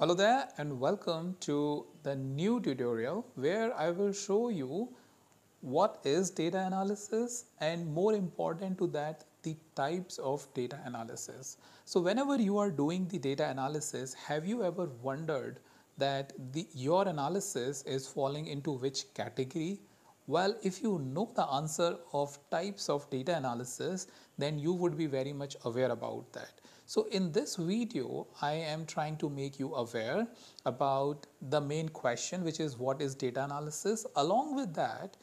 Hello there and welcome to the new tutorial where I will show you what is data analysis and more important to that the types of data analysis. So whenever you are doing the data analysis have you ever wondered that the, your analysis is falling into which category? Well if you know the answer of types of data analysis then you would be very much aware about that. So in this video, I am trying to make you aware about the main question, which is what is data analysis? Along with that,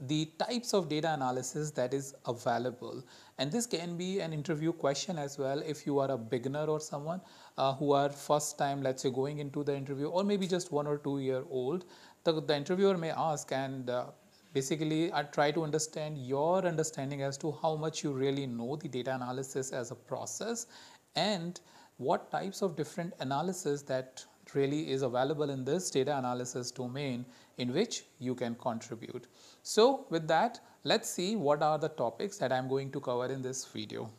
the types of data analysis that is available and this can be an interview question as well if you are a beginner or someone uh, who are first time let's say going into the interview or maybe just one or two year old the, the interviewer may ask and uh, basically I try to understand your understanding as to how much you really know the data analysis as a process and what types of different analysis that really is available in this data analysis domain in which you can contribute. So with that, let's see what are the topics that I'm going to cover in this video.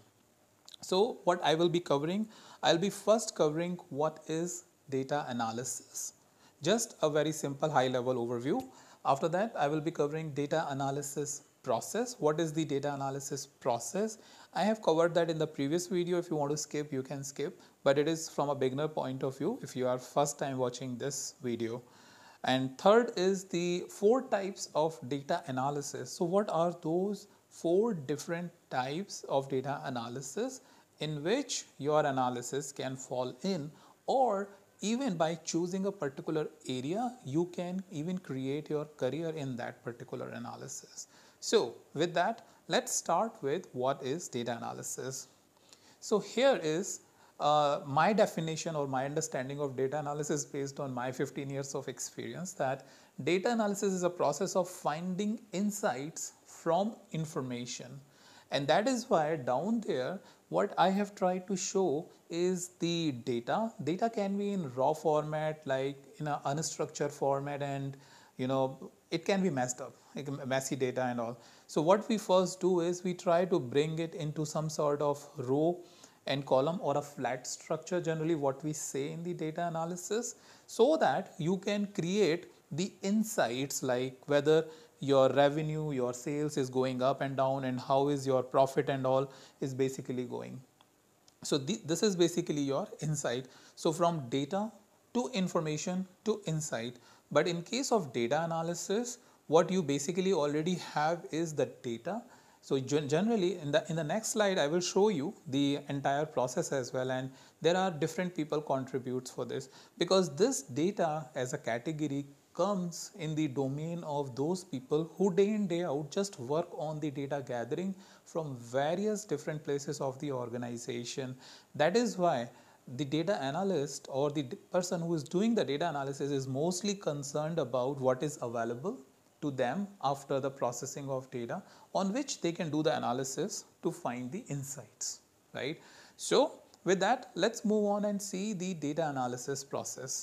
So what I will be covering, I'll be first covering what is data analysis. Just a very simple high level overview after that, I will be covering data analysis process. What is the data analysis process? I have covered that in the previous video. If you want to skip, you can skip, but it is from a beginner point of view if you are first time watching this video. And third is the four types of data analysis. So what are those four different types of data analysis in which your analysis can fall in or even by choosing a particular area you can even create your career in that particular analysis so with that let's start with what is data analysis so here is uh, my definition or my understanding of data analysis based on my 15 years of experience that data analysis is a process of finding insights from information and that is why down there what I have tried to show is the data. Data can be in raw format like in an unstructured format and you know it can be messed up like messy data and all. So what we first do is we try to bring it into some sort of row and column or a flat structure generally what we say in the data analysis so that you can create the insights like whether your revenue, your sales is going up and down, and how is your profit and all is basically going. So, th this is basically your insight. So, from data to information to insight. But in case of data analysis, what you basically already have is the data. So generally in the in the next slide I will show you the entire process as well and there are different people contributes for this because this data as a category comes in the domain of those people who day in day out just work on the data gathering from various different places of the organization that is why the data analyst or the person who is doing the data analysis is mostly concerned about what is available to them after the processing of data on which they can do the analysis to find the insights right so with that let's move on and see the data analysis process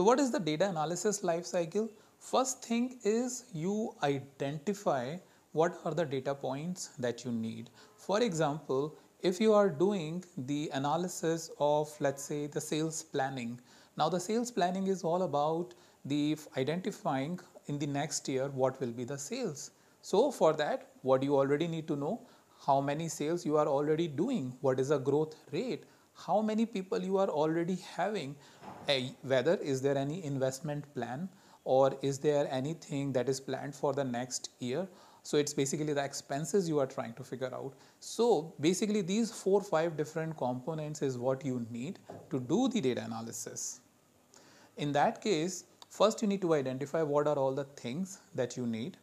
so what is the data analysis life cycle? First thing is you identify what are the data points that you need. For example, if you are doing the analysis of let's say the sales planning. Now the sales planning is all about the identifying in the next year what will be the sales. So for that what you already need to know how many sales you are already doing, what is the growth rate, how many people you are already having, a, whether is there any investment plan or is there anything that is planned for the next year. So it's basically the expenses you are trying to figure out. So basically these four, five different components is what you need to do the data analysis. In that case, first you need to identify what are all the things that you need.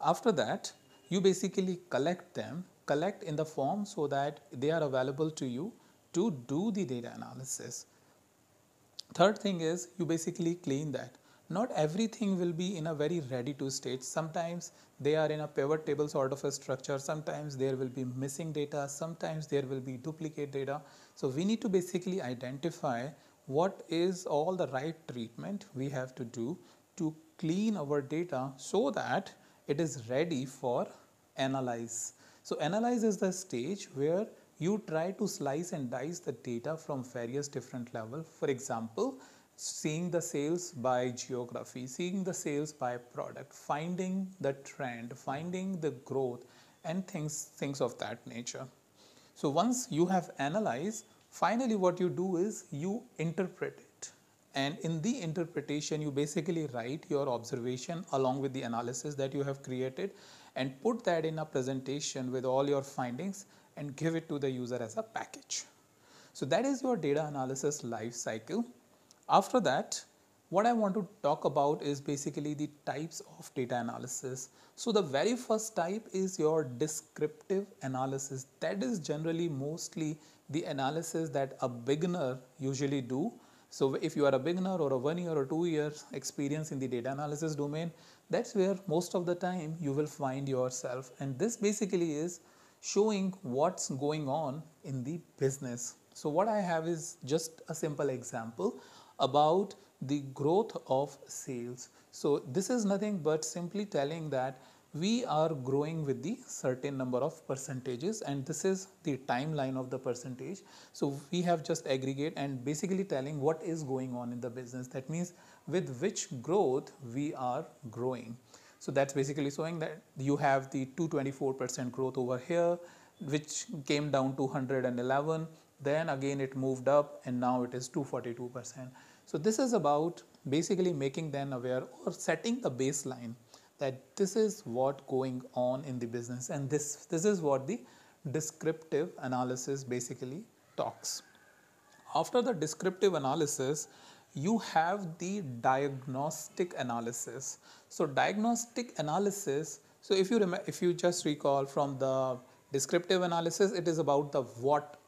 After that, you basically collect them, collect in the form so that they are available to you to do the data analysis. Third thing is you basically clean that. Not everything will be in a very ready to state. Sometimes they are in a pivot table sort of a structure. Sometimes there will be missing data. Sometimes there will be duplicate data. So we need to basically identify what is all the right treatment we have to do to clean our data so that it is ready for analyze. So analyze is the stage where you try to slice and dice the data from various different level. For example, seeing the sales by geography, seeing the sales by product, finding the trend, finding the growth and things, things of that nature. So once you have analyzed, finally what you do is you interpret it. And in the interpretation, you basically write your observation along with the analysis that you have created and put that in a presentation with all your findings and give it to the user as a package. So that is your data analysis life cycle. After that, what I want to talk about is basically the types of data analysis. So the very first type is your descriptive analysis. That is generally mostly the analysis that a beginner usually do. So if you are a beginner or a one year or two years experience in the data analysis domain, that's where most of the time you will find yourself. And this basically is showing what's going on in the business. So, what I have is just a simple example about the growth of sales. So, this is nothing but simply telling that we are growing with the certain number of percentages and this is the timeline of the percentage so we have just aggregate and basically telling what is going on in the business that means with which growth we are growing so that's basically showing that you have the 224% growth over here, which came down to 111. Then again it moved up and now it is 242%. So this is about basically making them aware or setting the baseline that this is what going on in the business and this this is what the descriptive analysis basically talks after the descriptive analysis you have the diagnostic analysis. So diagnostic analysis, so if you remember, if you just recall from the descriptive analysis, it is about the what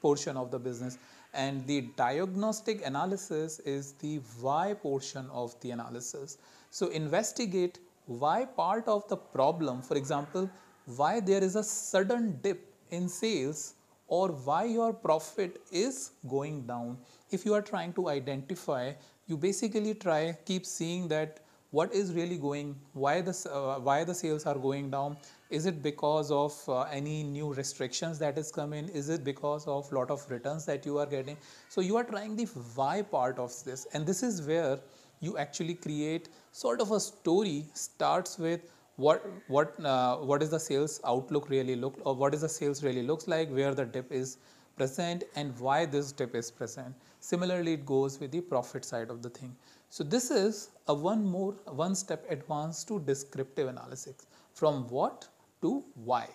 portion of the business and the diagnostic analysis is the why portion of the analysis. So investigate why part of the problem, for example, why there is a sudden dip in sales or why your profit is going down if you are trying to identify you basically try keep seeing that what is really going why the uh, why the sales are going down is it because of uh, any new restrictions that is coming is it because of lot of returns that you are getting so you are trying the why part of this and this is where you actually create sort of a story starts with what what uh, what is the sales outlook really look or what is the sales really looks like where the dip is present and why this dip is present Similarly, it goes with the profit side of the thing. So this is a one more, one step advance to descriptive analysis from what to why.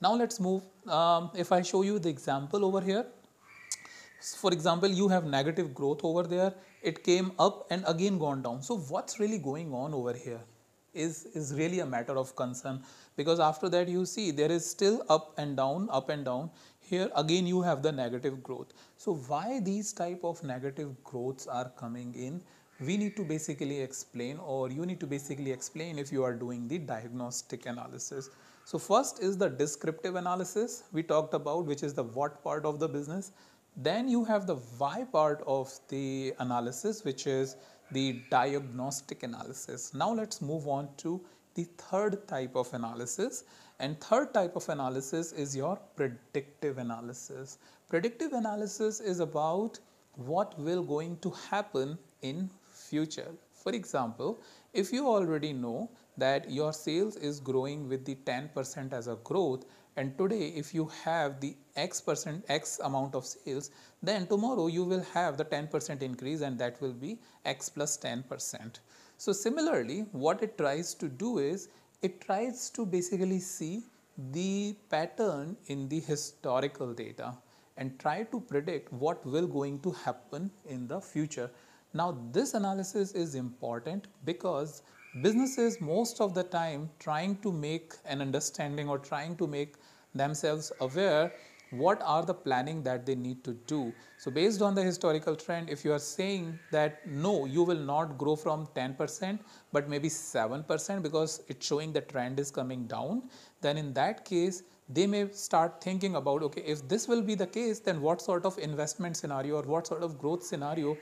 Now let's move, um, if I show you the example over here, for example, you have negative growth over there, it came up and again gone down. So what's really going on over here? Is, is really a matter of concern because after that you see there is still up and down, up and down here again you have the negative growth. So why these type of negative growths are coming in? We need to basically explain or you need to basically explain if you are doing the diagnostic analysis. So first is the descriptive analysis we talked about which is the what part of the business. Then you have the why part of the analysis which is the diagnostic analysis. Now let's move on to the third type of analysis and third type of analysis is your predictive analysis. Predictive analysis is about what will going to happen in future. For example, if you already know that your sales is growing with the 10% as a growth and today if you have the x percent x amount of sales then tomorrow you will have the 10% increase and that will be x plus 10%. So similarly what it tries to do is it tries to basically see the pattern in the historical data and try to predict what will going to happen in the future. Now this analysis is important because businesses most of the time trying to make an understanding or trying to make themselves aware what are the planning that they need to do. So based on the historical trend, if you are saying that no, you will not grow from 10%, but maybe 7% because it's showing the trend is coming down, then in that case, they may start thinking about, okay, if this will be the case, then what sort of investment scenario or what sort of growth scenario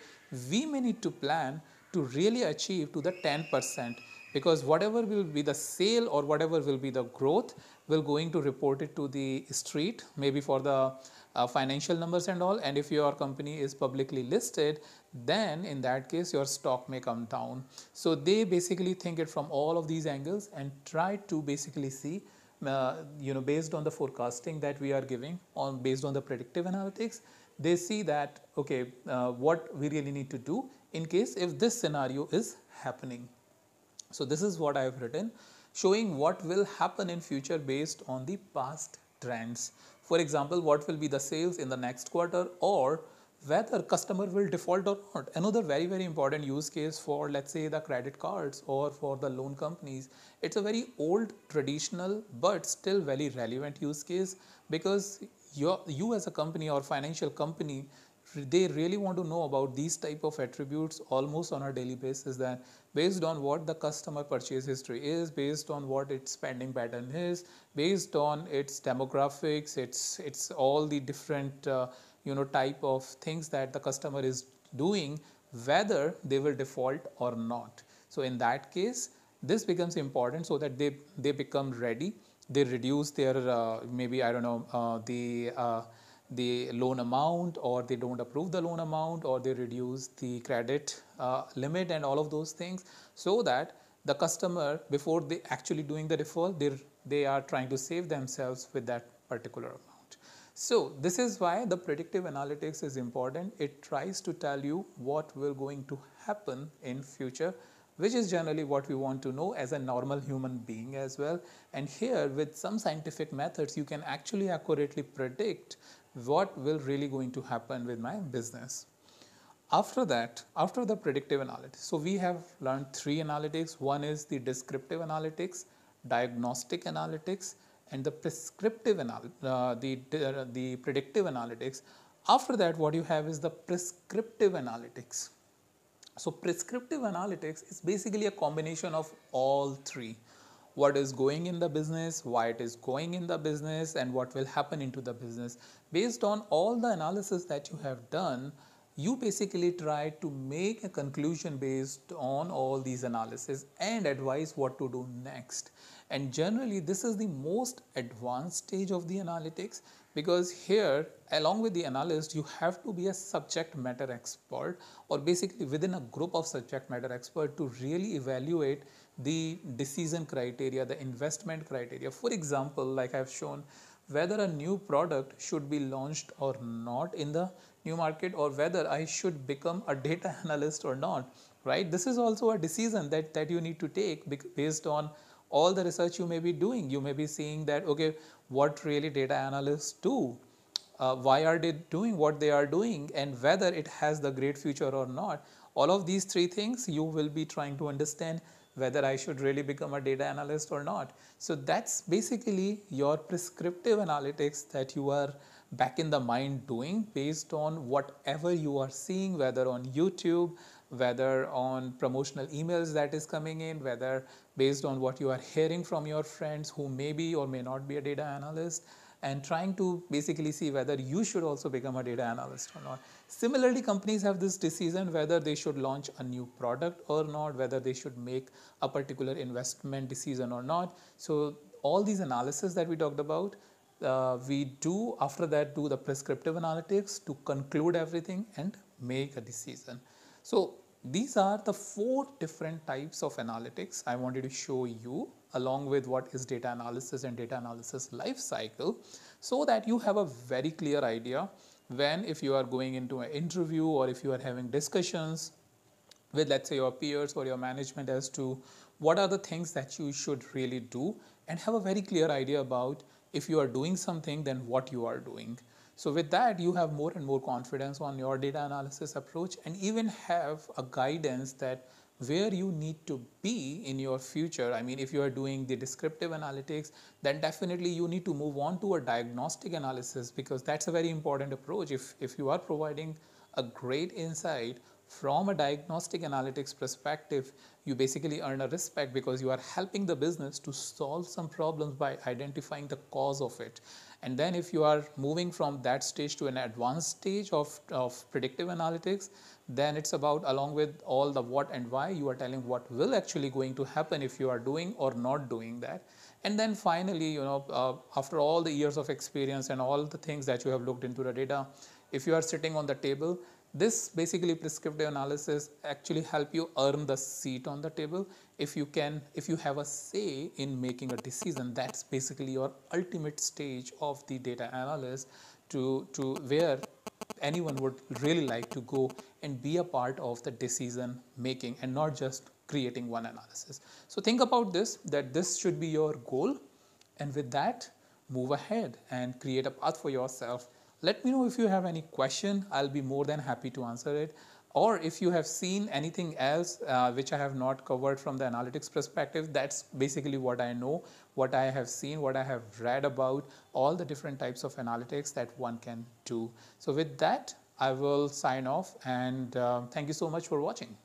we may need to plan to really achieve to the 10% because whatever will be the sale or whatever will be the growth will going to report it to the street maybe for the uh, financial numbers and all and if your company is publicly listed then in that case your stock may come down so they basically think it from all of these angles and try to basically see uh, you know based on the forecasting that we are giving on based on the predictive analytics they see that okay uh, what we really need to do in case if this scenario is happening so this is what I have written showing what will happen in future based on the past trends. For example, what will be the sales in the next quarter or whether customer will default or not. Another very, very important use case for let's say the credit cards or for the loan companies. It's a very old traditional but still very relevant use case because you you as a company or financial company they really want to know about these type of attributes almost on a daily basis That based on what the customer purchase history is based on what its spending pattern is based on its demographics its it's all the different uh, you know type of things that the customer is doing whether they will default or not so in that case this becomes important so that they they become ready they reduce their uh, maybe i don't know uh, the uh, the loan amount or they don't approve the loan amount or they reduce the credit uh, limit and all of those things so that the customer before they actually doing the default they they are trying to save themselves with that particular amount so this is why the predictive analytics is important it tries to tell you what will going to happen in future which is generally what we want to know as a normal human being as well. And here with some scientific methods, you can actually accurately predict what will really going to happen with my business. After that, after the predictive analytics, so we have learned three analytics. One is the descriptive analytics, diagnostic analytics, and the prescriptive anal- uh, the, uh, the predictive analytics. After that, what you have is the prescriptive analytics. So prescriptive analytics is basically a combination of all three what is going in the business, why it is going in the business and what will happen into the business. Based on all the analysis that you have done, you basically try to make a conclusion based on all these analysis and advise what to do next. And generally this is the most advanced stage of the analytics because here along with the analyst you have to be a subject matter expert or basically within a group of subject matter expert to really evaluate the decision criteria, the investment criteria. For example, like I have shown whether a new product should be launched or not in the new market or whether I should become a data analyst or not, right? This is also a decision that, that you need to take based on all the research you may be doing. You may be seeing that, okay, what really data analysts do, uh, why are they doing what they are doing and whether it has the great future or not. All of these three things you will be trying to understand whether I should really become a data analyst or not. So that's basically your prescriptive analytics that you are back in the mind doing based on whatever you are seeing, whether on YouTube, whether on promotional emails that is coming in, whether based on what you are hearing from your friends who may be or may not be a data analyst, and trying to basically see whether you should also become a data analyst or not. Similarly, companies have this decision whether they should launch a new product or not, whether they should make a particular investment decision or not. So all these analysis that we talked about, uh, we do after that do the prescriptive analytics to conclude everything and make a decision. So these are the four different types of analytics I wanted to show you along with what is data analysis and data analysis life cycle so that you have a very clear idea when if you are going into an interview or if you are having discussions with let's say your peers or your management as to what are the things that you should really do and have a very clear idea about if you are doing something then what you are doing so with that you have more and more confidence on your data analysis approach and even have a guidance that where you need to be in your future. I mean, if you are doing the descriptive analytics, then definitely you need to move on to a diagnostic analysis because that's a very important approach. If, if you are providing a great insight from a diagnostic analytics perspective, you basically earn a respect because you are helping the business to solve some problems by identifying the cause of it. And then, if you are moving from that stage to an advanced stage of, of predictive analytics, then it's about along with all the what and why you are telling what will actually going to happen if you are doing or not doing that and then finally you know uh, after all the years of experience and all the things that you have looked into the data if you are sitting on the table this basically prescriptive analysis actually help you earn the seat on the table if you can if you have a say in making a decision that's basically your ultimate stage of the data analyst to to where anyone would really like to go and be a part of the decision making and not just creating one analysis. So think about this that this should be your goal and with that move ahead and create a path for yourself. Let me know if you have any question, I'll be more than happy to answer it or if you have seen anything else uh, which I have not covered from the analytics perspective, that's basically what I know, what I have seen, what I have read about, all the different types of analytics that one can do. So with that, I will sign off and uh, thank you so much for watching.